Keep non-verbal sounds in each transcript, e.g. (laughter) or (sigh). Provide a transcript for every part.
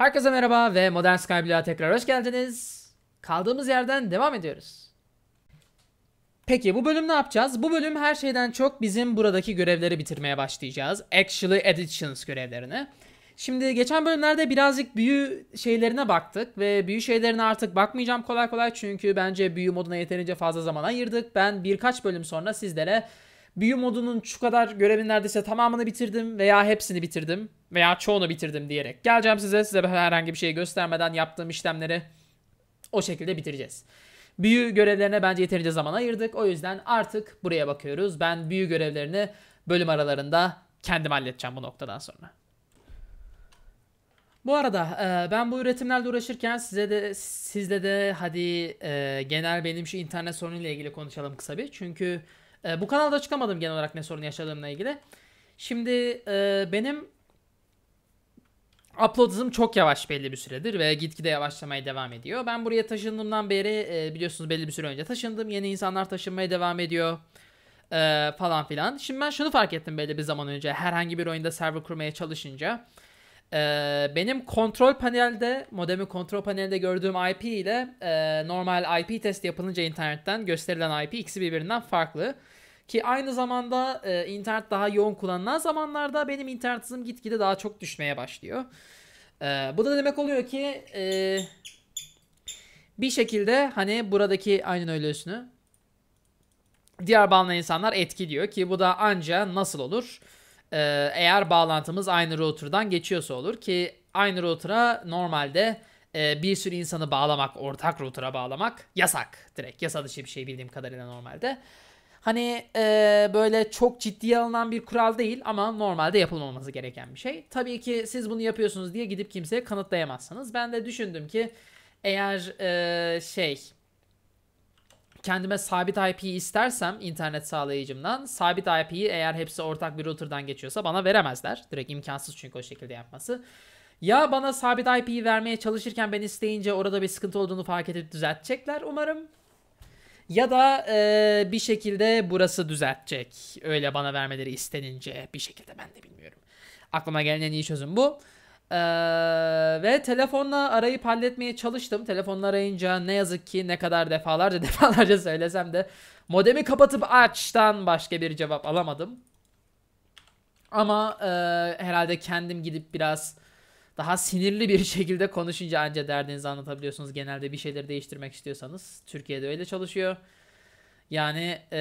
Herkese merhaba ve Modern Skyblue'a tekrar hoş geldiniz. Kaldığımız yerden devam ediyoruz. Peki bu bölüm ne yapacağız? Bu bölüm her şeyden çok bizim buradaki görevleri bitirmeye başlayacağız. Actually Editions görevlerini. Şimdi geçen bölümlerde birazcık büyü şeylerine baktık ve büyü şeylerine artık bakmayacağım kolay kolay çünkü bence büyü moduna yeterince fazla zaman ayırdık. Ben birkaç bölüm sonra sizlere büyü modunun şu kadar görevin neredeyse tamamını bitirdim veya hepsini bitirdim veya çoğunu bitirdim diyerek geleceğim size. Size herhangi bir şey göstermeden yaptığım işlemleri o şekilde bitireceğiz. Büyü görevlerine bence yeterince zaman ayırdık. O yüzden artık buraya bakıyoruz. Ben büyü görevlerini bölüm aralarında kendim halledeceğim bu noktadan sonra. Bu arada e, ben bu üretimlerle uğraşırken size de sizle de hadi e, genel benim şu internet sorunuyla ilgili konuşalım kısa bir. Çünkü e, bu kanalda çıkamadım genel olarak ne sorun yaşadığımla ilgili. Şimdi benim upload hızım çok yavaş belli bir süredir ve gitgide yavaşlamaya devam ediyor. Ben buraya taşındığımdan beri e, biliyorsunuz belli bir süre önce taşındım. Yeni insanlar taşınmaya devam ediyor e, falan filan. Şimdi ben şunu fark ettim belli bir zaman önce herhangi bir oyunda server kurmaya çalışınca. E, benim kontrol panelde, modemin kontrol panelinde gördüğüm IP ile e, normal IP test yapılınca internetten gösterilen IP ikisi birbirinden farklı. Ki aynı zamanda e, internet daha yoğun kullanılan zamanlarda benim internet hızım gitgide daha çok düşmeye başlıyor. E, bu da demek oluyor ki e, bir şekilde hani buradaki aynen öylesini diğer bağlanan insanlar etkiliyor ki bu da anca nasıl olur? Ee, eğer bağlantımız aynı router'dan geçiyorsa olur ki aynı router'a normalde e, bir sürü insanı bağlamak, ortak router'a bağlamak yasak direkt. Yasa dışı bir şey bildiğim kadarıyla normalde. Hani e, böyle çok ciddiye alınan bir kural değil ama normalde yapılmaması gereken bir şey. Tabii ki siz bunu yapıyorsunuz diye gidip kimseye kanıtlayamazsınız. Ben de düşündüm ki eğer e, şey kendime sabit IP istersem internet sağlayıcımdan sabit IP'yi eğer hepsi ortak bir router'dan geçiyorsa bana veremezler. Direkt imkansız çünkü o şekilde yapması. Ya bana sabit IP'yi vermeye çalışırken ben isteyince orada bir sıkıntı olduğunu fark edip düzeltecekler umarım. Ya da e, bir şekilde burası düzeltecek. Öyle bana vermeleri istenince bir şekilde ben de bilmiyorum. Aklıma gelen en iyi çözüm bu. Ee, ve telefonla arayıp halletmeye çalıştım. Telefonla arayınca ne yazık ki ne kadar defalarca (laughs) defalarca söylesem de modemi kapatıp açtan başka bir cevap alamadım. Ama e, herhalde kendim gidip biraz daha sinirli bir (laughs) şekilde konuşunca anca derdinizi anlatabiliyorsunuz. Genelde bir şeyleri değiştirmek istiyorsanız. Türkiye'de öyle çalışıyor. Yani e,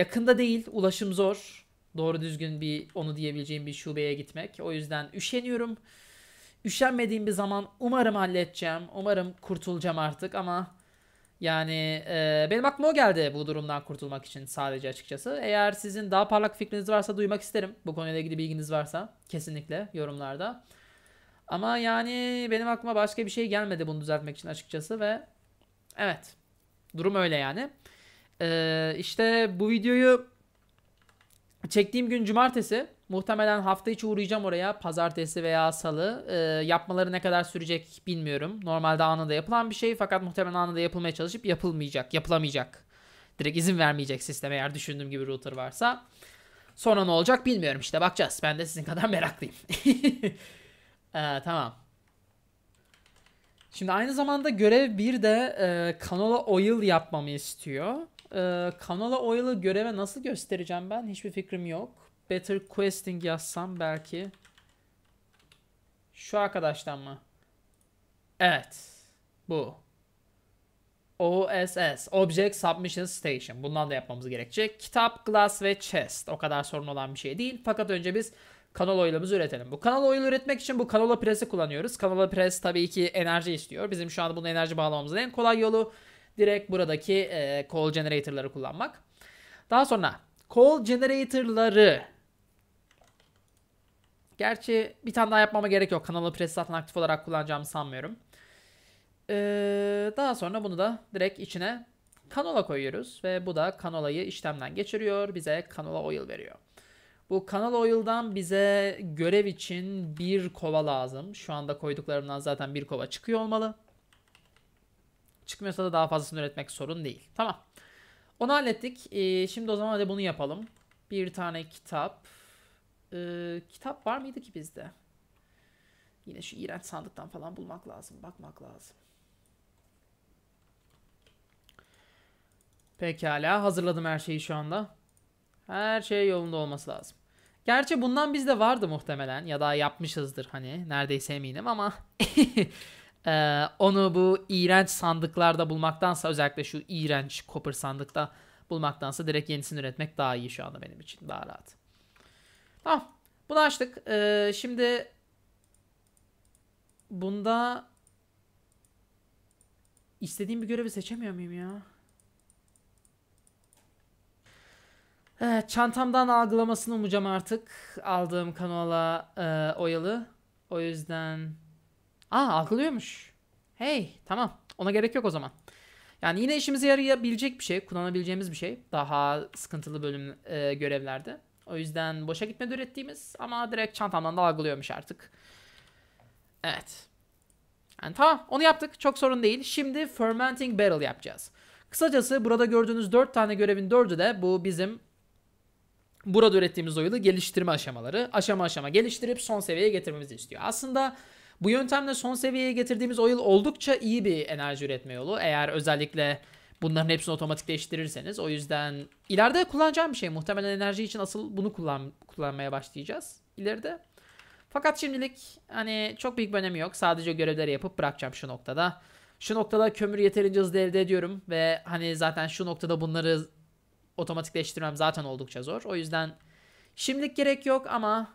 yakında değil, ulaşım zor. Doğru düzgün bir onu diyebileceğim bir şubeye gitmek. O yüzden üşeniyorum. Üşenmediğim bir zaman umarım halledeceğim. Umarım kurtulacağım artık ama yani e, benim aklıma o geldi bu durumdan kurtulmak için sadece açıkçası. Eğer sizin daha parlak fikriniz varsa duymak isterim. Bu konuyla ilgili bilginiz varsa kesinlikle yorumlarda. Ama yani benim aklıma başka bir şey gelmedi bunu düzeltmek için açıkçası ve evet durum öyle yani. Ee, işte bu videoyu çektiğim gün cumartesi. Muhtemelen hafta içi uğrayacağım oraya. Pazartesi veya salı. Ee, yapmaları ne kadar sürecek bilmiyorum. Normalde anında yapılan bir şey fakat muhtemelen anında yapılmaya çalışıp yapılmayacak, yapılamayacak. Direkt izin vermeyecek sisteme eğer düşündüğüm gibi router varsa. Sonra ne olacak bilmiyorum işte bakacağız. Ben de sizin kadar meraklıyım. (laughs) Ee, tamam. Şimdi aynı zamanda görev bir de e, canola oil yapmamı istiyor. E, canola oil'ı göreve nasıl göstereceğim ben? Hiçbir fikrim yok. Better questing yazsam belki. Şu arkadaştan mı? Evet. Bu. OSS. Object Submission Station. Bundan da yapmamız gerekecek. Kitap, glass ve chest. O kadar sorun olan bir şey değil. Fakat önce biz kanal oylumuzu üretelim. Bu kanal oyunu üretmek için bu kanola presi kullanıyoruz. Kanola pres tabii ki enerji istiyor. Bizim şu anda bunu enerji bağlamamızın en kolay yolu direkt buradaki e, call generator'ları kullanmak. Daha sonra call generator'ları Gerçi bir tane daha yapmama gerek yok. Kanalı pres zaten aktif olarak kullanacağımı sanmıyorum. Ee, daha sonra bunu da direkt içine kanola koyuyoruz. Ve bu da kanolayı işlemden geçiriyor. Bize kanola oil veriyor. Bu Kanal Oil'dan bize görev için bir kova lazım. Şu anda koyduklarımdan zaten bir kova çıkıyor olmalı. Çıkmıyorsa da daha fazlasını üretmek sorun değil. Tamam. Onu hallettik. Ee, şimdi o zaman hadi bunu yapalım. Bir tane kitap. Ee, kitap var mıydı ki bizde? Yine şu iğrenç sandıktan falan bulmak lazım. Bakmak lazım. Pekala hazırladım her şeyi şu anda. Her şey yolunda olması lazım. Gerçi bundan bizde vardı muhtemelen ya da yapmışızdır hani neredeyse eminim ama (laughs) e, onu bu iğrenç sandıklarda bulmaktansa özellikle şu iğrenç copper sandıkta bulmaktansa direkt yenisini üretmek daha iyi şu anda benim için daha rahat. Tamam bunu açtık. E, şimdi bunda istediğim bir görevi seçemiyor muyum ya? Ee, çantamdan algılamasını umacağım artık. Aldığım kanola e, oyalı. O yüzden... Aa algılıyormuş. Hey tamam. Ona gerek yok o zaman. Yani yine işimize yarayabilecek bir şey. Kullanabileceğimiz bir şey. Daha sıkıntılı bölüm e, görevlerde. O yüzden boşa gitmedi ürettiğimiz ama direkt çantamdan da algılıyormuş artık. Evet. Yani tamam onu yaptık. Çok sorun değil. Şimdi Fermenting Barrel yapacağız. Kısacası burada gördüğünüz 4 tane görevin 4'ü de bu bizim Burada ürettiğimiz oyalı geliştirme aşamaları aşama aşama geliştirip son seviyeye getirmemizi istiyor. Aslında bu yöntemle son seviyeye getirdiğimiz o oldukça iyi bir enerji üretme yolu. Eğer özellikle bunların hepsini otomatikleştirirseniz. O yüzden ileride kullanacağım bir şey. Muhtemelen enerji için asıl bunu kullan kullanmaya başlayacağız ileride. Fakat şimdilik hani çok büyük bir önemi yok. Sadece görevleri yapıp bırakacağım şu noktada. Şu noktada kömür yeterince hızlı elde ediyorum ve hani zaten şu noktada bunları otomatikleştirmem zaten oldukça zor. O yüzden şimdilik gerek yok ama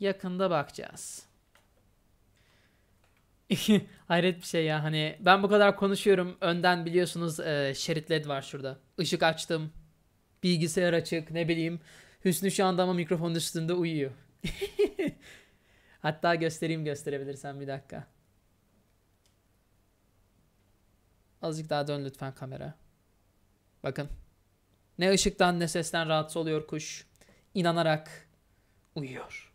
yakında bakacağız. (laughs) Hayret bir şey ya hani ben bu kadar konuşuyorum önden biliyorsunuz e, şerit led var şurada. Işık açtım, bilgisayar açık ne bileyim. Hüsnü şu anda ama mikrofonun üstünde uyuyor. (laughs) Hatta göstereyim gösterebilirsem bir dakika. Azıcık daha dön lütfen kamera. Bakın. Ne ışıktan ne sesten rahatsız oluyor kuş. İnanarak uyuyor.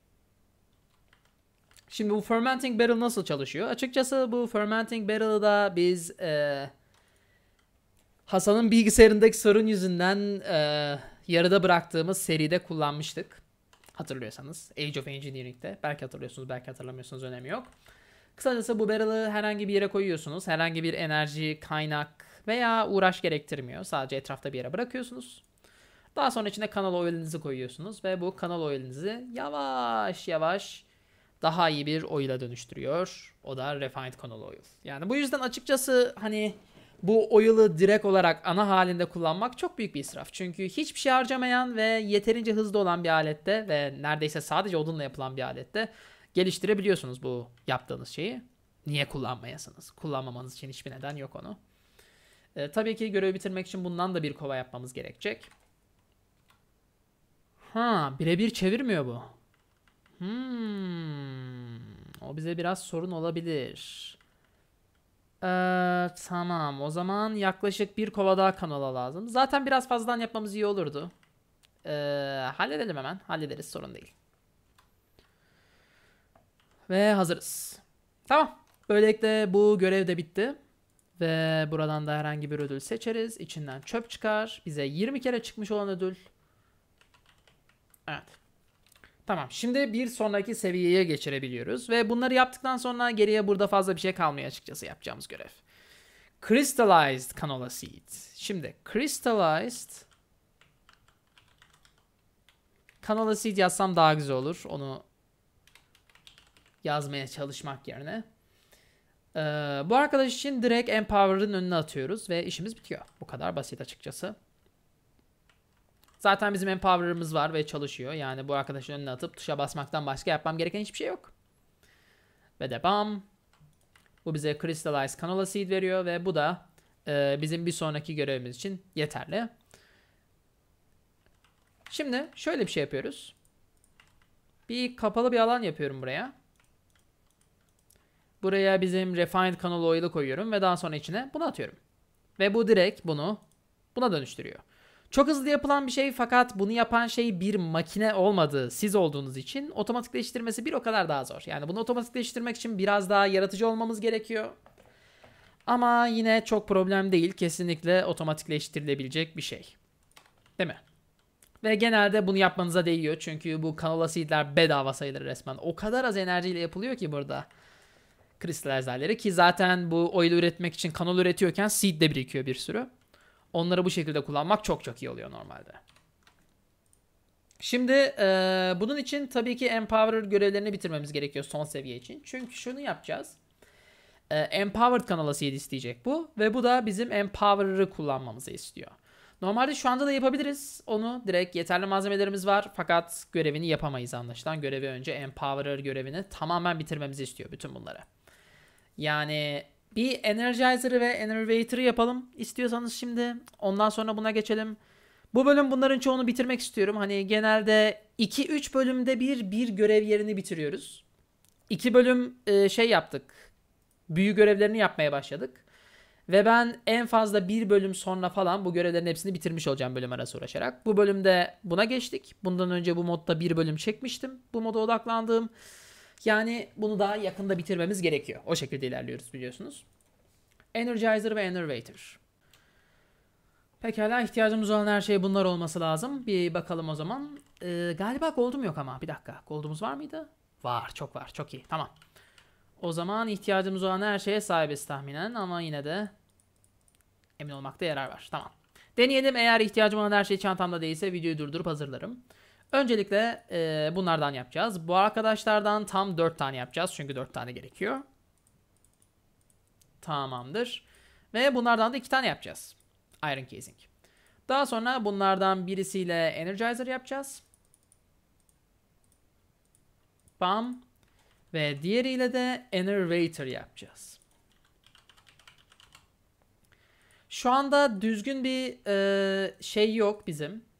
Şimdi bu fermenting barrel nasıl çalışıyor? Açıkçası bu fermenting barrel'ı da biz e, Hasan'ın bilgisayarındaki sorun yüzünden e, yarıda bıraktığımız seride kullanmıştık. Hatırlıyorsanız Age of Engineering'de. Belki hatırlıyorsunuz belki hatırlamıyorsunuz önemi yok. Kısacası bu barrel'ı herhangi bir yere koyuyorsunuz. Herhangi bir enerji, kaynak, veya uğraş gerektirmiyor. Sadece etrafta bir yere bırakıyorsunuz. Daha sonra içine kanal oilinizi koyuyorsunuz ve bu kanal oilinizi yavaş yavaş daha iyi bir oyla dönüştürüyor. O da refined kanal oil. Yani bu yüzden açıkçası hani bu oil'ı direkt olarak ana halinde kullanmak çok büyük bir israf. Çünkü hiçbir şey harcamayan ve yeterince hızlı olan bir alette ve neredeyse sadece odunla yapılan bir alette geliştirebiliyorsunuz bu yaptığınız şeyi. Niye kullanmayasınız? Kullanmamanız için hiçbir neden yok onu. E, tabii ki görevi bitirmek için bundan da bir kova yapmamız gerekecek. Ha, birebir çevirmiyor bu. Hmm. O bize biraz sorun olabilir. Ee, tamam. O zaman yaklaşık bir kova daha kanala lazım. Zaten biraz fazladan yapmamız iyi olurdu. Ee, halledelim hemen. Hallederiz. Sorun değil. Ve hazırız. Tamam. Böylelikle bu görev de bitti. Ve buradan da herhangi bir ödül seçeriz. İçinden çöp çıkar. Bize 20 kere çıkmış olan ödül. Evet. Tamam şimdi bir sonraki seviyeye geçirebiliyoruz. Ve bunları yaptıktan sonra geriye burada fazla bir şey kalmıyor açıkçası yapacağımız görev. Crystallized canola seed. Şimdi crystallized canola seed yazsam daha güzel olur. Onu yazmaya çalışmak yerine. Ee, bu arkadaş için direkt Empower'ın önüne atıyoruz ve işimiz bitiyor. Bu kadar basit açıkçası. Zaten bizim Empower'ımız var ve çalışıyor. Yani bu arkadaşın önüne atıp tuşa basmaktan başka yapmam gereken hiçbir şey yok. Ve de bam. Bu bize Crystallize Canola Seed veriyor ve bu da e, bizim bir sonraki görevimiz için yeterli. Şimdi şöyle bir şey yapıyoruz. Bir kapalı bir alan yapıyorum buraya. Buraya bizim refined canola oil'ı koyuyorum ve daha sonra içine bunu atıyorum. Ve bu direkt bunu buna dönüştürüyor. Çok hızlı yapılan bir şey fakat bunu yapan şey bir makine olmadığı siz olduğunuz için otomatikleştirmesi bir o kadar daha zor. Yani bunu otomatikleştirmek için biraz daha yaratıcı olmamız gerekiyor. Ama yine çok problem değil. Kesinlikle otomatikleştirilebilecek bir şey. Değil mi? Ve genelde bunu yapmanıza değiyor. Çünkü bu kanola seedler bedava sayılır resmen. O kadar az enerjiyle yapılıyor ki burada. Kristal ezelleri ki zaten bu oil üretmek için kanal üretiyorken seed de birikiyor bir sürü. Onları bu şekilde kullanmak çok çok iyi oluyor normalde. Şimdi e, bunun için tabii ki Empower görevlerini bitirmemiz gerekiyor son seviye için. Çünkü şunu yapacağız. E, Empowered kanala seed isteyecek bu. Ve bu da bizim Empower'ı kullanmamızı istiyor. Normalde şu anda da yapabiliriz onu. Direkt yeterli malzemelerimiz var. Fakat görevini yapamayız anlaşılan. Görevi önce Empowerer görevini tamamen bitirmemizi istiyor bütün bunları. Yani bir Energizer'ı ve Enervator'ı yapalım istiyorsanız şimdi. Ondan sonra buna geçelim. Bu bölüm bunların çoğunu bitirmek istiyorum. Hani genelde 2-3 bölümde bir bir görev yerini bitiriyoruz. 2 bölüm e, şey yaptık. Büyü görevlerini yapmaya başladık. Ve ben en fazla bir bölüm sonra falan bu görevlerin hepsini bitirmiş olacağım bölüm arası uğraşarak. Bu bölümde buna geçtik. Bundan önce bu modda bir bölüm çekmiştim. Bu moda odaklandığım. Yani bunu daha yakında bitirmemiz gerekiyor. O şekilde ilerliyoruz biliyorsunuz. Energizer ve Enervator. Pekala ihtiyacımız olan her şey bunlar olması lazım. Bir bakalım o zaman. Ee, galiba gold'um yok ama bir dakika. Gold'umuz var mıydı? Var çok var çok iyi tamam. O zaman ihtiyacımız olan her şeye sahibiz tahminen ama yine de emin olmakta yarar var. Tamam. Deneyelim eğer ihtiyacım olan her şey çantamda değilse videoyu durdurup hazırlarım. Öncelikle e, bunlardan yapacağız. Bu arkadaşlardan tam 4 tane yapacağız. Çünkü 4 tane gerekiyor. Tamamdır. Ve bunlardan da 2 tane yapacağız. Iron Casing. Daha sonra bunlardan birisiyle Energizer yapacağız. Bam. Ve diğeriyle de Enervator yapacağız. Şu anda düzgün bir e, şey yok bizim.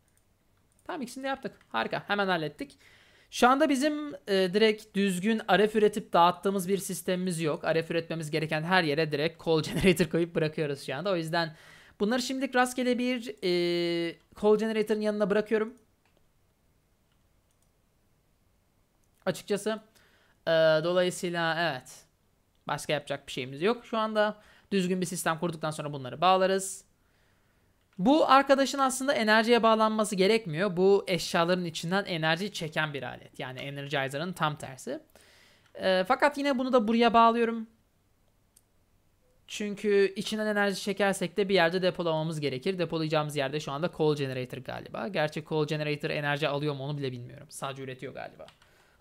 Tamam ikisini de yaptık. Harika. Hemen hallettik. Şu anda bizim e, direkt düzgün RF üretip dağıttığımız bir sistemimiz yok. RF üretmemiz gereken her yere direkt call (laughs) generator koyup bırakıyoruz şu anda. O yüzden bunları şimdilik rastgele bir e, call generator'ın yanına bırakıyorum. Açıkçası e, dolayısıyla evet başka yapacak bir şeyimiz yok şu anda. Düzgün bir sistem kurduktan sonra bunları bağlarız. Bu arkadaşın aslında enerjiye bağlanması gerekmiyor. Bu eşyaların içinden enerji çeken bir alet. Yani Energizer'ın tam tersi. E, fakat yine bunu da buraya bağlıyorum. Çünkü içinden enerji çekersek de bir yerde depolamamız gerekir. Depolayacağımız yerde şu anda coal generator galiba. Gerçi coal generator enerji alıyor mu onu bile bilmiyorum. Sadece üretiyor galiba.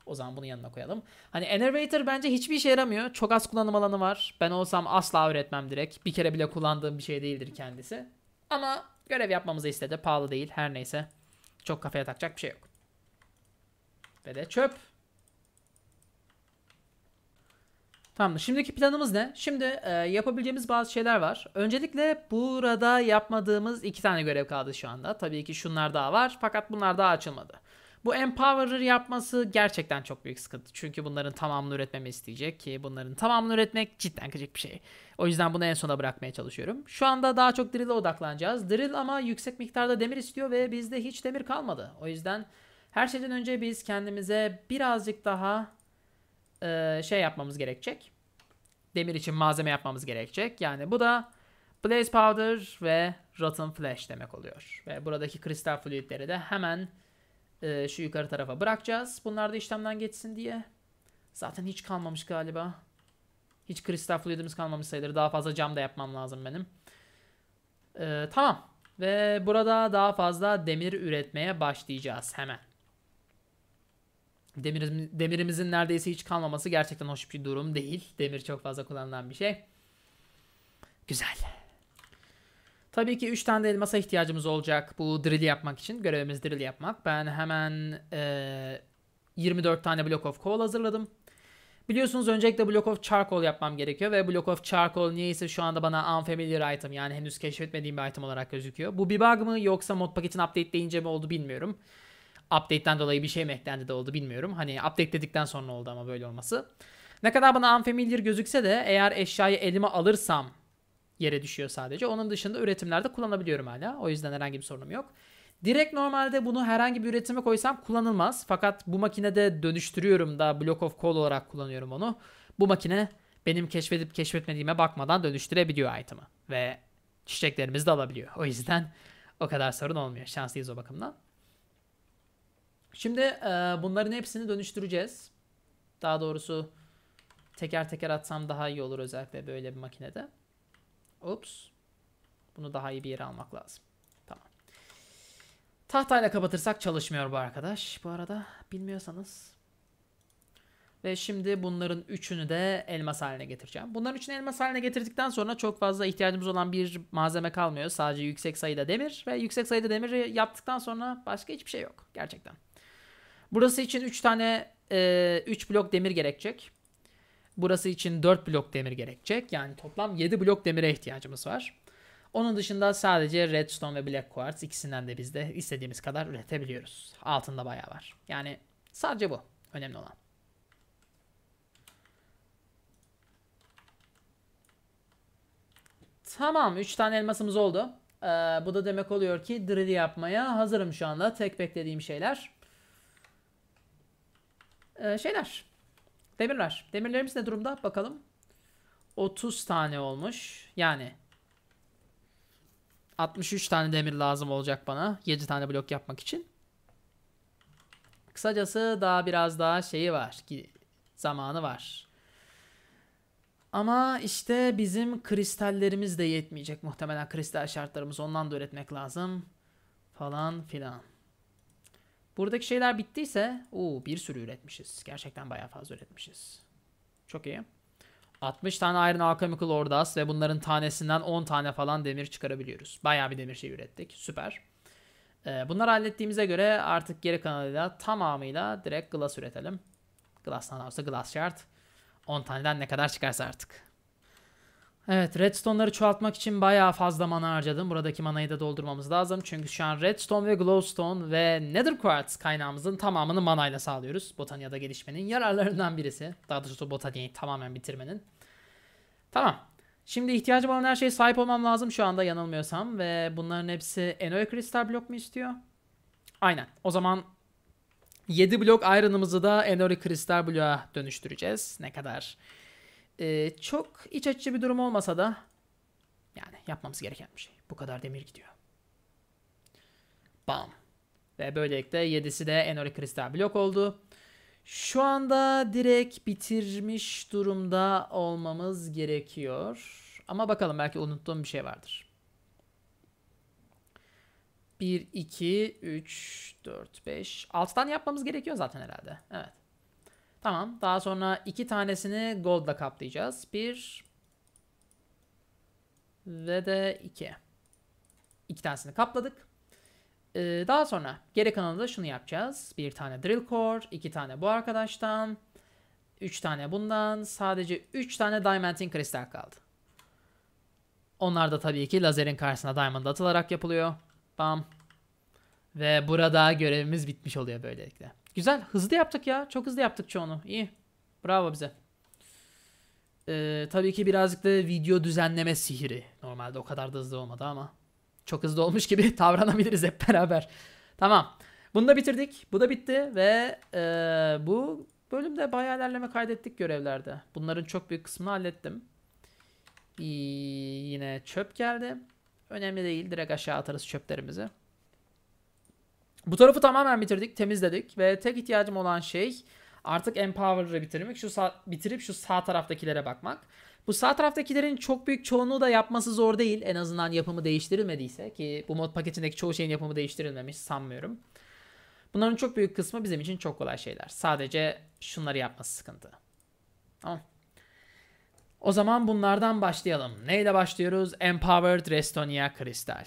O zaman bunu yanına koyalım. Hani Enervator bence hiçbir işe yaramıyor. Çok az kullanım alanı var. Ben olsam asla üretmem direkt. Bir kere bile kullandığım bir şey değildir kendisi. Ama görev yapmamızı istedi. Pahalı değil her neyse. Çok kafaya takacak bir şey yok. Ve de çöp. tamam Şimdiki planımız ne? Şimdi e, yapabileceğimiz bazı şeyler var. Öncelikle burada yapmadığımız iki tane görev kaldı şu anda. Tabii ki şunlar daha var fakat bunlar daha açılmadı. Bu empowerer yapması gerçekten çok büyük sıkıntı. Çünkü bunların tamamını üretmemi isteyecek ki bunların tamamını üretmek cidden kıcık bir şey. O yüzden bunu en sona bırakmaya çalışıyorum. Şu anda daha çok drill'e odaklanacağız. Drill ama yüksek miktarda demir istiyor ve bizde hiç demir kalmadı. O yüzden her şeyden önce biz kendimize birazcık daha e, şey yapmamız gerekecek. Demir için malzeme yapmamız gerekecek. Yani bu da Blaze Powder ve Rotten flesh demek oluyor. Ve buradaki kristal fluidleri de hemen e, şu yukarı tarafa bırakacağız. Bunlar da işlemden geçsin diye. Zaten hiç kalmamış galiba. Hiç kristal Lloyd'imiz kalmamış sayılır. Daha fazla cam da yapmam lazım benim. Ee, tamam. Ve burada daha fazla demir üretmeye başlayacağız hemen. Demir, demirimizin neredeyse hiç kalmaması gerçekten hoş bir durum değil. Demir çok fazla kullanılan bir şey. Güzel. Tabii ki 3 tane de elmasa ihtiyacımız olacak bu drill yapmak için. Görevimiz drill yapmak. Ben hemen e, ee, 24 tane block of coal hazırladım. Biliyorsunuz öncelikle Block of Charcoal yapmam gerekiyor ve Block of Charcoal niyeyse şu anda bana unfamiliar item yani henüz keşfetmediğim bir item olarak gözüküyor. Bu bir bug mı yoksa mod paketin update deyince mi oldu bilmiyorum. Update'den dolayı bir şey mi eklendi de oldu bilmiyorum. Hani update dedikten sonra oldu ama böyle olması. Ne kadar bana unfamiliar gözükse de eğer eşyayı elime alırsam yere düşüyor sadece. Onun dışında üretimlerde kullanabiliyorum hala. O yüzden herhangi bir sorunum yok. Direkt normalde bunu herhangi bir üretime koysam kullanılmaz. Fakat bu makinede dönüştürüyorum da block of coal olarak kullanıyorum onu. Bu makine benim keşfedip keşfetmediğime bakmadan dönüştürebiliyor item'ı. Ve çiçeklerimizi de alabiliyor. O yüzden o kadar sorun olmuyor. Şanslıyız o bakımdan. Şimdi e, bunların hepsini dönüştüreceğiz. Daha doğrusu teker teker atsam daha iyi olur özellikle böyle bir makinede. Ups. Bunu daha iyi bir yere almak lazım. Tahtayla kapatırsak çalışmıyor bu arkadaş. Bu arada bilmiyorsanız. Ve şimdi bunların üçünü de elmas haline getireceğim. Bunların üçünü elmas haline getirdikten sonra çok fazla ihtiyacımız olan bir malzeme kalmıyor. Sadece yüksek sayıda demir ve yüksek sayıda demiri yaptıktan sonra başka hiçbir şey yok gerçekten. Burası için 3 tane 3 e, üç blok demir gerekecek. Burası için 4 blok demir gerekecek. Yani toplam 7 blok demire ihtiyacımız var. Onun dışında sadece Redstone ve Black Quartz ikisinden de biz de istediğimiz kadar üretebiliyoruz. Altında bayağı var. Yani sadece bu önemli olan. Tamam 3 tane elmasımız oldu. Ee, bu da demek oluyor ki drill yapmaya hazırım şu anda. Tek beklediğim şeyler. Ee, şeyler. Demirler. Demirlerimiz ne durumda? Bakalım. 30 tane olmuş. Yani 63 tane demir lazım olacak bana. 7 tane blok yapmak için. Kısacası daha biraz daha şeyi var. Zamanı var. Ama işte bizim kristallerimiz de yetmeyecek muhtemelen kristal şartlarımız. Ondan da üretmek lazım. Falan filan. Buradaki şeyler bittiyse, o bir sürü üretmişiz. Gerçekten bayağı fazla üretmişiz. Çok iyi. 60 tane Iron Alchemical Ordas ve bunların tanesinden 10 tane falan demir çıkarabiliyoruz. Bayağı bir demir şey ürettik. Süper. Ee, bunları hallettiğimize göre artık geri kanalıyla tamamıyla direkt glass üretelim. Glass'tan olsa glass shard. 10 taneden ne kadar çıkarsa artık. Evet redstone'ları çoğaltmak için bayağı fazla mana harcadım. Buradaki manayı da doldurmamız lazım. Çünkü şu an redstone ve glowstone ve nether quartz kaynağımızın tamamını manayla sağlıyoruz. Botaniyada gelişmenin yararlarından birisi. Daha doğrusu botaniyi tamamen bitirmenin. Tamam. Şimdi ihtiyacım olan her şeye sahip olmam lazım şu anda yanılmıyorsam. Ve bunların hepsi Enoy Kristal blok mu istiyor? Aynen. O zaman 7 blok iron'ımızı da Enoy Kristal bloğa dönüştüreceğiz. Ne kadar e, çok iç açıcı bir durum olmasa da yani yapmamız gereken bir şey. Bu kadar demir gidiyor. Bam. Ve böylelikle yedisi de Enoli Kristal blok oldu. Şu anda direkt bitirmiş durumda olmamız gerekiyor. Ama bakalım belki unuttuğum bir şey vardır. 1, 2, 3, 4, 5, 6 tane yapmamız gerekiyor zaten herhalde. Evet. Tamam. Daha sonra iki tanesini gold'la kaplayacağız. Bir ve de iki. İki tanesini kapladık. Ee, daha sonra geri kanalda şunu yapacağız. Bir tane drill core, iki tane bu arkadaştan, üç tane bundan. Sadece üç tane diamant'in kristal kaldı. Onlar da tabii ki lazerin karşısına diamond atılarak yapılıyor. Bam. Ve burada görevimiz bitmiş oluyor böylelikle. Güzel. Hızlı yaptık ya. Çok hızlı yaptık çoğunu. İyi. Bravo bize. Ee, tabii ki birazcık da video düzenleme sihiri. Normalde o kadar da hızlı olmadı ama. Çok hızlı olmuş gibi (laughs) davranabiliriz hep beraber. Tamam. Bunu da bitirdik. Bu da bitti ve e, bu bölümde bayağı ilerleme kaydettik görevlerde. Bunların çok büyük kısmını hallettim. Ee, yine çöp geldi. Önemli değil. Direkt aşağı atarız çöplerimizi. Bu tarafı tamamen bitirdik, temizledik ve tek ihtiyacım olan şey artık Empower'ı bitirmek, şu sağ, bitirip şu sağ taraftakilere bakmak. Bu sağ taraftakilerin çok büyük çoğunluğu da yapması zor değil. En azından yapımı değiştirilmediyse ki bu mod paketindeki çoğu şeyin yapımı değiştirilmemiş sanmıyorum. Bunların çok büyük kısmı bizim için çok kolay şeyler. Sadece şunları yapması sıkıntı. Tamam. O zaman bunlardan başlayalım. Neyle başlıyoruz? Empowered Restonia Crystal.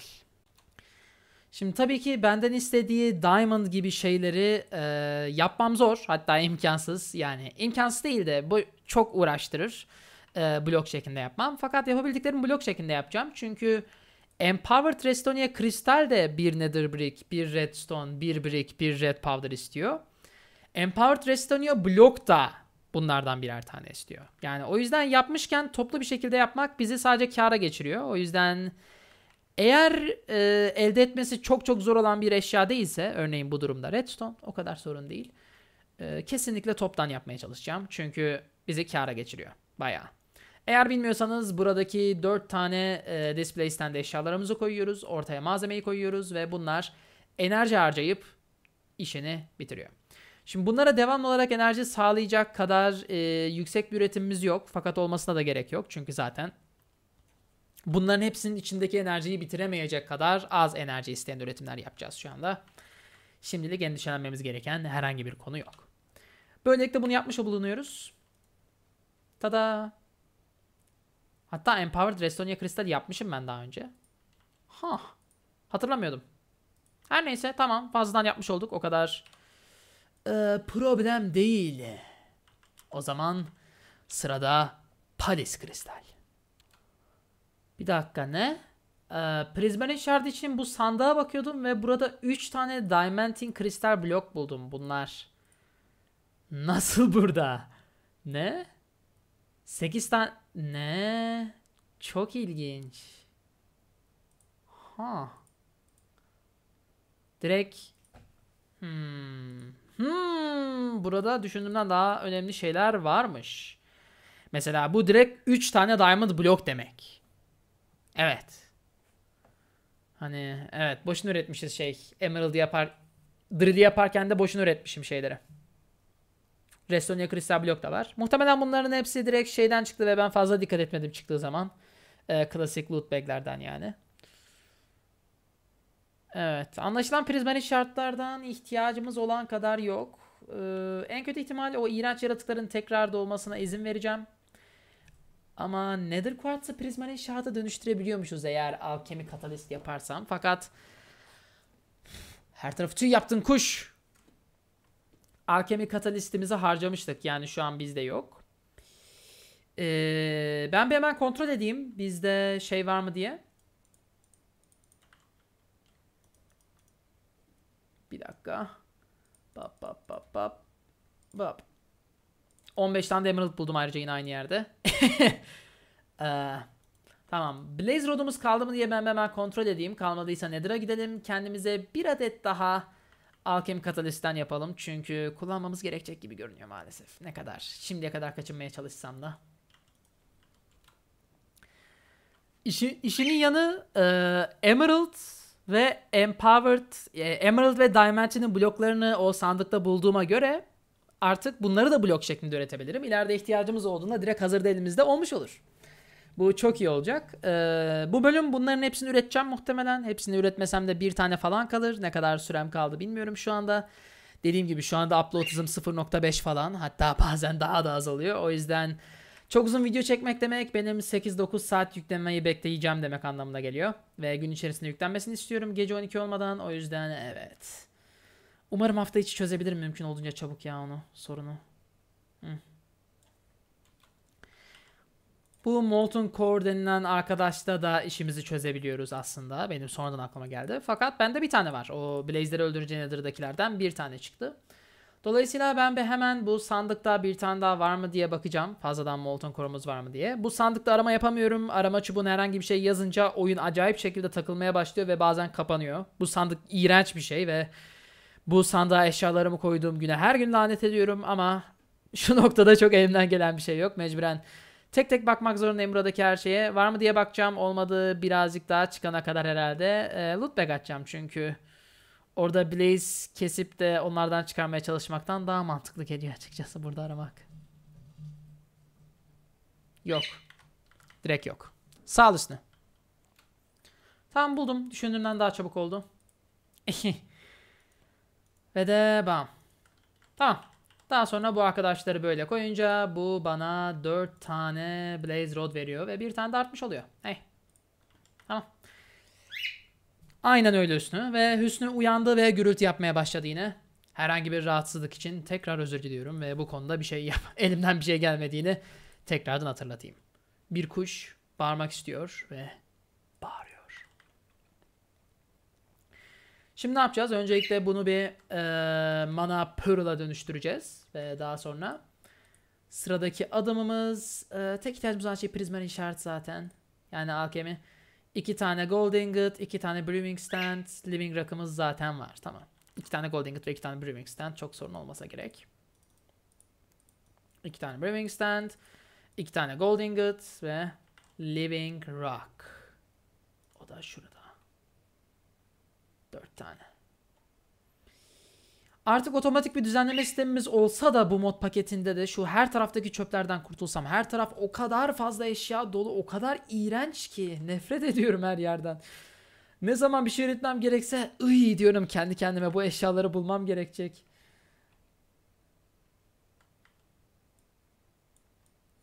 Şimdi tabii ki benden istediği Diamond gibi şeyleri e, yapmam zor. Hatta imkansız. Yani imkansız değil de bu çok uğraştırır. E, blok şeklinde yapmam. Fakat yapabildiklerimi blok şeklinde yapacağım. Çünkü Empowered Restonia Kristal de bir Nether Brick, bir Redstone, bir Brick, bir Red Powder istiyor. Empowered Restonia blok da bunlardan birer tane istiyor. Yani o yüzden yapmışken toplu bir şekilde yapmak bizi sadece kâra geçiriyor. O yüzden eğer e, elde etmesi çok çok zor olan bir eşya değilse örneğin bu durumda redstone o kadar sorun değil. E, kesinlikle toptan yapmaya çalışacağım. Çünkü bizi kâra geçiriyor bayağı. Eğer bilmiyorsanız buradaki 4 tane e, display stand eşyalarımızı koyuyoruz. Ortaya malzemeyi koyuyoruz ve bunlar enerji harcayıp işini bitiriyor. Şimdi bunlara devamlı olarak enerji sağlayacak kadar e, yüksek bir üretimimiz yok. Fakat olmasına da gerek yok. Çünkü zaten Bunların hepsinin içindeki enerjiyi bitiremeyecek kadar az enerji isteyen üretimler yapacağız şu anda. Şimdilik endişelenmemiz gereken herhangi bir konu yok. Böylelikle bunu yapmış bulunuyoruz. Tada! Hatta Empowered Restonia Crystal yapmışım ben daha önce. Ha, hatırlamıyordum. Her neyse tamam fazladan yapmış olduk o kadar ee, problem değil. O zaman sırada Palis Kristal. Bir dakika ne? Ee, prizmarin şardı için bu sandığa bakıyordum ve burada 3 tane diamantin kristal blok buldum bunlar. Nasıl burada? Ne? 8 tane... Ne? Çok ilginç. Ha. Direkt... Hmm. Hmm. Burada düşündüğümden daha önemli şeyler varmış. Mesela bu direkt 3 tane diamond blok demek. Evet. Hani evet boşuna üretmişiz şey. Emerald yapar Drill yaparken de boşuna üretmişim şeyleri. Restonia Crystal Block da var. Muhtemelen bunların hepsi direkt şeyden çıktı ve ben fazla dikkat etmedim çıktığı zaman. E, klasik loot bag'lerden yani. Evet. Anlaşılan prizmatik şartlardan ihtiyacımız olan kadar yok. Ee, en kötü ihtimal o iğrenç yaratıkların tekrar doğmasına izin vereceğim. Ama Nether Quartz'ı prizmatik şahata dönüştürebiliyormuşuz eğer alkemi katalist yaparsam. Fakat her tarafı tüy yaptın kuş. Alkemi katalistimizi harcamıştık. Yani şu an bizde yok. Ee, ben bir hemen kontrol edeyim. Bizde şey var mı diye. Bir dakika. Bap bap bap bap. Bap. 15 tane de Emerald buldum ayrıca yine aynı yerde. (laughs) ee, tamam. Blaze Rod'umuz kaldı mı diye ben hemen kontrol edeyim. Kalmadıysa Nether'a gidelim. Kendimize bir adet daha Alkem Katalist'ten yapalım. Çünkü kullanmamız gerekecek gibi görünüyor maalesef. Ne kadar. Şimdiye kadar kaçınmaya çalışsam da. İşi, işinin yanı e, Emerald ve Empowered, e, Emerald ve Dimension'ın bloklarını o sandıkta bulduğuma göre artık bunları da blok şeklinde üretebilirim. İleride ihtiyacımız olduğunda direkt hazır elimizde olmuş olur. Bu çok iyi olacak. Ee, bu bölüm bunların hepsini üreteceğim muhtemelen. Hepsini üretmesem de bir tane falan kalır. Ne kadar sürem kaldı bilmiyorum şu anda. Dediğim gibi şu anda upload hızım 0.5 falan. Hatta (laughs) bazen daha da azalıyor. O yüzden çok uzun video çekmek demek benim 8-9 saat yüklenmeyi bekleyeceğim demek anlamına geliyor. Ve gün içerisinde yüklenmesini istiyorum gece 12 olmadan. O yüzden evet. Umarım hafta içi çözebilirim mümkün olduğunca çabuk ya onu sorunu. Hı. Bu Molten Core denilen arkadaşla da işimizi çözebiliyoruz aslında. Benim sonradan aklıma geldi. Fakat bende bir tane var. O Blaze'leri öldüreceğin Nether'dakilerden bir tane çıktı. Dolayısıyla ben bir hemen bu sandıkta bir tane daha var mı diye bakacağım. Fazladan molten korumuz var mı diye. Bu sandıkta arama yapamıyorum. Arama çubuğuna herhangi bir şey yazınca oyun acayip şekilde takılmaya başlıyor ve bazen kapanıyor. Bu sandık iğrenç bir şey ve bu sandığa eşyalarımı koyduğum güne her gün lanet ediyorum ama şu (laughs) noktada çok elimden gelen bir şey yok. Mecburen tek tek bakmak zorundayım buradaki her şeye. Var mı diye bakacağım. Olmadı birazcık daha çıkana kadar herhalde. E, loot bag atacağım çünkü. Orada Blaze kesip de onlardan çıkarmaya çalışmaktan daha mantıklı geliyor açıkçası burada aramak. Yok. Direkt yok. Sağ üstüne. Tamam buldum. Düşündüğümden daha çabuk oldu. (laughs) Ve de bam. Tamam. Daha sonra bu arkadaşları böyle koyunca bu bana 4 tane Blaze Rod veriyor ve bir tane de artmış oluyor. Hey. Tamam. Aynen öyle Hüsnü ve Hüsnü uyandı ve gürültü yapmaya başladı yine. Herhangi bir rahatsızlık için tekrar özür diliyorum ve bu konuda bir şey yap (laughs) elimden bir şey gelmediğini tekrardan hatırlatayım. Bir kuş bağırmak istiyor ve Şimdi ne yapacağız? Öncelikle bunu bir e, mana pearl'a dönüştüreceğiz. Ve daha sonra sıradaki adımımız e, tek ihtiyacımız olan şey prizmer işaret zaten. Yani alkemi. iki tane gold ingot, iki tane brewing stand, living rakımız zaten var. Tamam. İki tane gold ingot ve iki tane brewing stand. Çok sorun olmasa gerek. İki tane brewing stand, iki tane gold ingot ve living rock. O da şurada. 4 tane. Artık otomatik bir düzenleme sistemimiz olsa da bu mod paketinde de şu her taraftaki çöplerden kurtulsam. Her taraf o kadar fazla eşya dolu, o kadar iğrenç ki nefret ediyorum her yerden. Ne zaman bir şey üretmem gerekse iyi diyorum kendi kendime bu eşyaları bulmam gerekecek.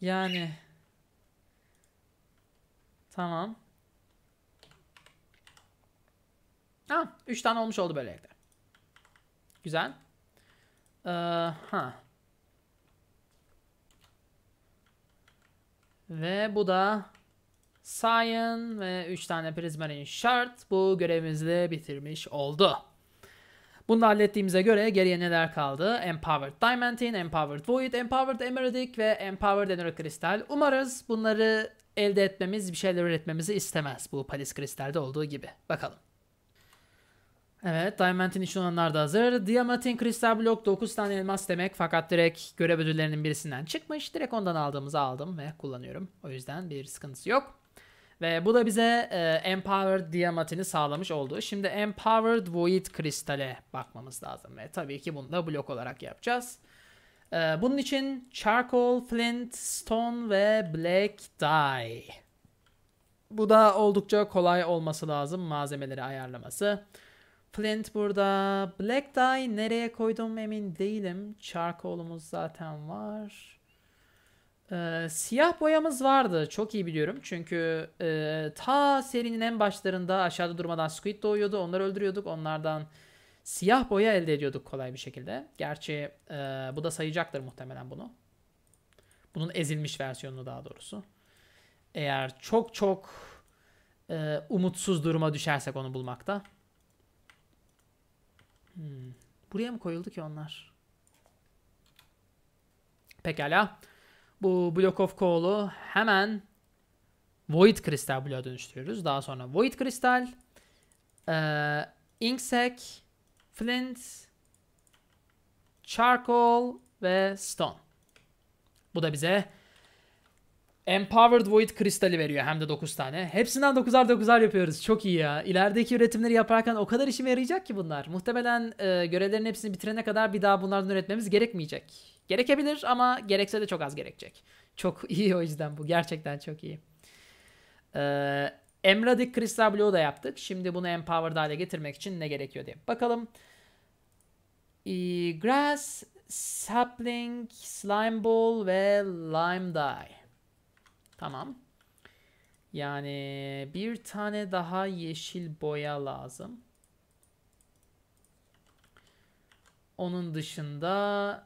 Yani. Tamam. Ha, ah, 3 tane olmuş oldu böylelikle. Güzel. Ee, ha. Ve bu da Cyan ve 3 tane prizmarin şart bu görevimizi bitirmiş oldu. Bunu hallettiğimize göre geriye neler kaldı? Empowered Diamantine, Empowered Void, Empowered Emeraldic ve Empowered Enero Kristal. Umarız bunları elde etmemiz, bir şeyler üretmemizi istemez bu Palis Kristal'de olduğu gibi. Bakalım. Evet Diamond'in için olanlar da hazır. Diamant'in kristal blok 9 tane elmas demek fakat direkt görev ödüllerinin birisinden çıkmış. Direkt ondan aldığımızı aldım ve kullanıyorum. O yüzden bir sıkıntısı yok. Ve bu da bize e, Empowered Diamant'ini sağlamış oldu. Şimdi Empowered Void kristale bakmamız lazım. Ve tabii ki bunu da blok olarak yapacağız. E, bunun için Charcoal, Flint, Stone ve Black Dye. Bu da oldukça kolay olması lazım malzemeleri ayarlaması. Flint burada. Black Dye nereye koydum emin değilim. Charcoal'umuz zaten var. Ee, siyah boyamız vardı. Çok iyi biliyorum. Çünkü e, ta serinin en başlarında aşağıda durmadan Squid doğuyordu. Onları öldürüyorduk. Onlardan siyah boya elde ediyorduk kolay bir şekilde. Gerçi e, bu da sayacaktır muhtemelen bunu. Bunun ezilmiş versiyonunu daha doğrusu. Eğer çok çok e, umutsuz duruma düşersek onu bulmakta. Hmm. Buraya mı koyuldu ki onlar? Pekala. Bu Block of Coal'u hemen Void Kristal bloğa dönüştürüyoruz. Daha sonra Void Kristal, e, Inksack, Flint, Charcoal ve Stone. Bu da bize Empowered Void kristali veriyor hem de 9 tane. Hepsinden 9'ar 9'ar yapıyoruz. Çok iyi ya. İlerideki üretimleri yaparken o kadar işime yarayacak ki bunlar. Muhtemelen e, görevlerin hepsini bitirene kadar bir daha bunlardan üretmemiz gerekmeyecek. Gerekebilir ama gerekse de çok az gerekecek. Çok (laughs) iyi o yüzden bu. Gerçekten çok iyi. Ee, Emradik Crystal Blue da yaptık. Şimdi bunu Empowered hale getirmek için ne gerekiyor diye. Bakalım. E, grass, Sapling, Slime Ball ve Lime Die. Tamam. Yani bir tane daha yeşil boya lazım. Onun dışında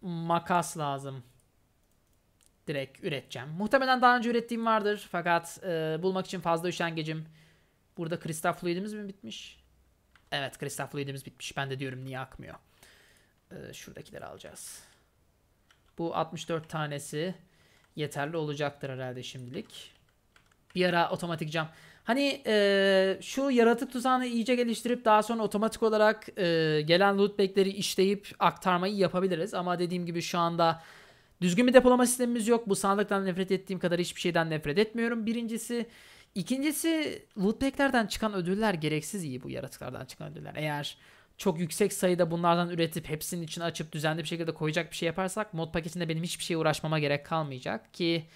makas lazım. Direkt üreteceğim. Muhtemelen daha önce ürettiğim vardır. Fakat e, bulmak için fazla üşengecim. Burada kristal fluidimiz mi bitmiş? Evet kristal fluidimiz bitmiş. Ben de diyorum niye akmıyor. E, şuradakileri alacağız. Bu 64 tanesi yeterli olacaktır herhalde şimdilik. Bir ara otomatik cam. Hani e, şu yaratık tuzağını iyice geliştirip daha sonra otomatik olarak e, gelen lootback'leri işleyip aktarmayı yapabiliriz. Ama dediğim gibi şu anda düzgün bir depolama sistemimiz yok. Bu sandıktan nefret ettiğim kadar hiçbir şeyden nefret etmiyorum. Birincisi. İkincisi lootback'lerden çıkan ödüller gereksiz iyi bu yaratıklardan çıkan ödüller. Eğer çok yüksek sayıda bunlardan üretip hepsinin içine açıp düzenli bir şekilde koyacak bir şey yaparsak mod paketinde benim hiçbir şeye uğraşmama gerek kalmayacak ki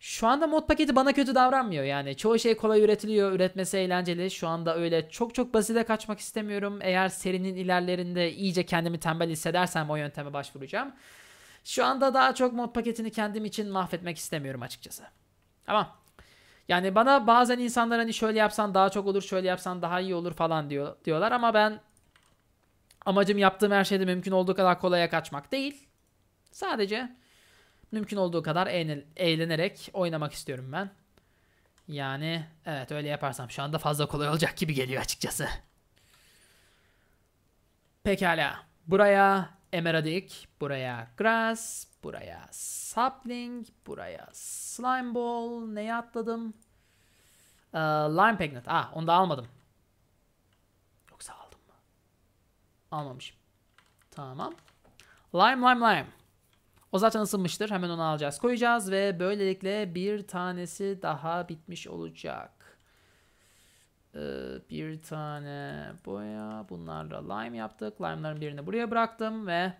şu anda mod paketi bana kötü davranmıyor yani. Çoğu şey kolay üretiliyor, üretmesi eğlenceli. Şu anda öyle çok çok basite kaçmak istemiyorum. Eğer serinin ilerlerinde iyice kendimi tembel hissedersem o yönteme başvuracağım. Şu anda daha çok mod paketini kendim için mahvetmek istemiyorum açıkçası. Ama yani bana bazen insanlar hani şöyle yapsan daha çok olur, şöyle yapsan daha iyi olur falan diyor diyorlar ama ben Amacım yaptığım her şeyde mümkün olduğu kadar kolaya kaçmak değil. Sadece mümkün olduğu kadar eğlenerek oynamak istiyorum ben. Yani evet öyle yaparsam şu anda fazla kolay olacak gibi geliyor açıkçası. Pekala. Buraya Emeradic, buraya Grass, buraya Sapling, buraya Slime Ball. Neye atladım? Ee, lime Pigment. Ah onu da almadım. Almamışım. Tamam. Lime lime lime. O zaten ısınmıştır. Hemen onu alacağız. Koyacağız ve böylelikle bir tanesi daha bitmiş olacak. Ee, bir tane boya. Bunlarla lime yaptık. Lime'ların birini buraya bıraktım ve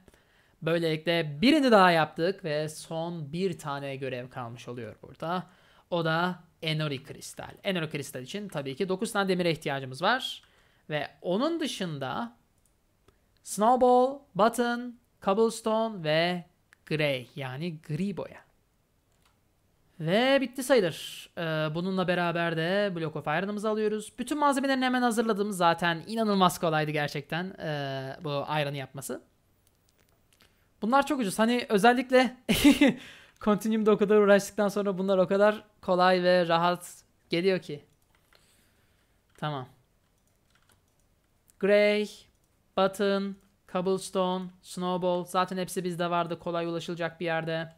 böylelikle birini daha yaptık ve son bir tane görev kalmış oluyor burada. O da Enori Kristal. Enori Kristal için tabii ki 9 tane demire ihtiyacımız var. Ve onun dışında Snowball, Button, Cobblestone ve Grey yani gri boya. Ve bitti sayılır. Ee, bununla beraber de Block of Iron'ımızı alıyoruz. Bütün malzemelerini hemen hazırladım. Zaten inanılmaz kolaydı gerçekten ee, bu Iron'ı yapması. Bunlar çok ucuz. Hani özellikle (laughs) Continuum'da o kadar uğraştıktan sonra bunlar o kadar kolay ve rahat geliyor ki. Tamam. Grey, Button, Cobblestone, Snowball zaten hepsi bizde vardı kolay ulaşılacak bir yerde.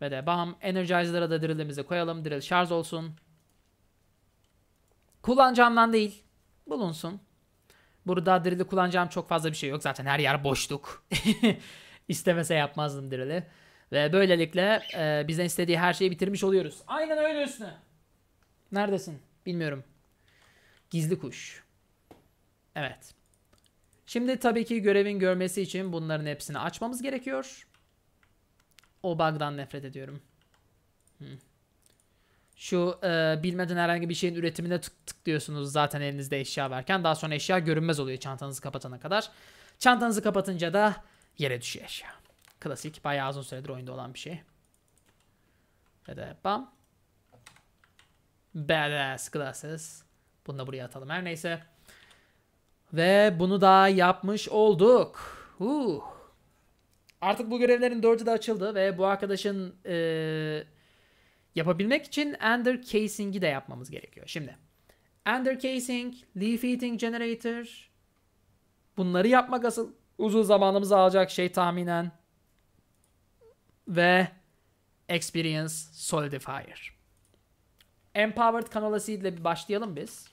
Ve de bam Energizer'a da drill'imizi koyalım. Drill şarj olsun. Kullanacağımdan değil. Bulunsun. Burada drill'i kullanacağım çok fazla bir şey yok. Zaten her yer boşluk. (laughs) İstemese yapmazdım drill'i. Ve böylelikle e, bizden istediği her şeyi bitirmiş oluyoruz. Aynen öyle üstüne. Neredesin? Bilmiyorum. Gizli kuş. Evet. Şimdi tabii ki görevin görmesi için bunların hepsini açmamız gerekiyor. O bug'dan nefret ediyorum. Şu e, bilmeden herhangi bir şeyin üretimine tık tık diyorsunuz zaten elinizde eşya varken. Daha sonra eşya görünmez oluyor çantanızı kapatana kadar. Çantanızı kapatınca da yere düşüyor eşya. Klasik bayağı uzun süredir oyunda olan bir şey. Ve de bam. Badass glasses. Bunu da buraya atalım her neyse. Ve bunu da yapmış olduk. Uh. Artık bu görevlerin dördü de açıldı ve bu arkadaşın e, yapabilmek için Ender Casing'i de yapmamız gerekiyor. Şimdi Ender Casing, Leaf Eating Generator bunları yapmak asıl uzun zamanımızı alacak şey tahminen. Ve Experience Solidifier. Empowered Kanala Seed ile bir başlayalım biz.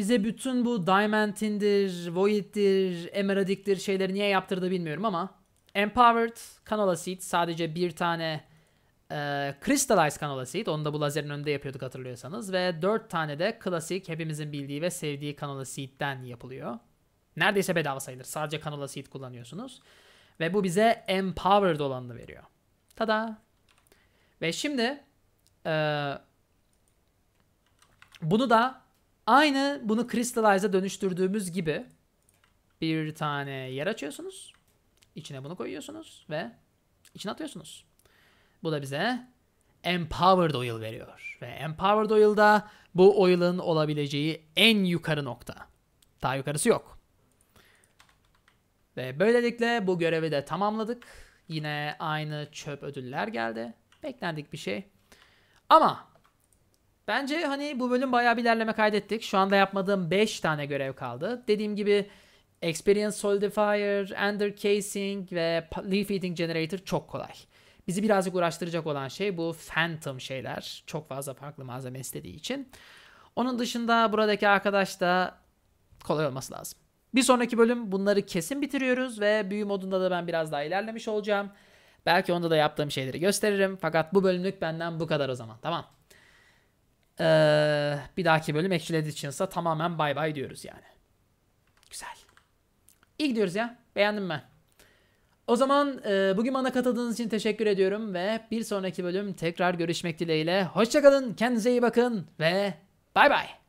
Bize bütün bu Diamant'indir, Void'dir, Emeradic'tir şeyleri niye yaptırdı bilmiyorum ama Empowered Canola Seed sadece bir tane e, Crystallize Canola Seed. Onu da bu lazerin önünde yapıyorduk hatırlıyorsanız. Ve dört tane de klasik hepimizin bildiği ve sevdiği Canola Seed'den yapılıyor. Neredeyse bedava sayılır. Sadece Canola Seed kullanıyorsunuz. Ve bu bize Empowered olanını veriyor. Tada! Ve şimdi e, bunu da Aynı bunu Crystallize'a dönüştürdüğümüz gibi bir tane yer açıyorsunuz. İçine bunu koyuyorsunuz ve içine atıyorsunuz. Bu da bize Empowered Oil veriyor. Ve Empowered Oil'da bu oil'ın olabileceği en yukarı nokta. Daha yukarısı yok. Ve böylelikle bu görevi de tamamladık. Yine aynı çöp ödüller geldi. Beklendik bir şey. Ama Bence hani bu bölüm bayağı bir ilerleme kaydettik. Şu anda yapmadığım 5 tane görev kaldı. Dediğim gibi Experience Solidifier, Ender Casing ve Leaf Eating Generator çok kolay. Bizi birazcık uğraştıracak olan şey bu Phantom şeyler. Çok fazla farklı malzeme istediği için. Onun dışında buradaki arkadaş da kolay olması lazım. Bir sonraki bölüm bunları kesin bitiriyoruz ve büyü modunda da ben biraz daha ilerlemiş olacağım. Belki onda da yaptığım şeyleri gösteririm. Fakat bu bölümlük benden bu kadar o zaman. Tamam. Ee, bir dahaki bölüm Actual Editions'a tamamen bay bay diyoruz yani. Güzel. İyi gidiyoruz ya. Beğendim ben. O zaman e, bugün bana katıldığınız için teşekkür ediyorum ve bir sonraki bölüm tekrar görüşmek dileğiyle. Hoşçakalın, kendinize iyi bakın ve bay bay.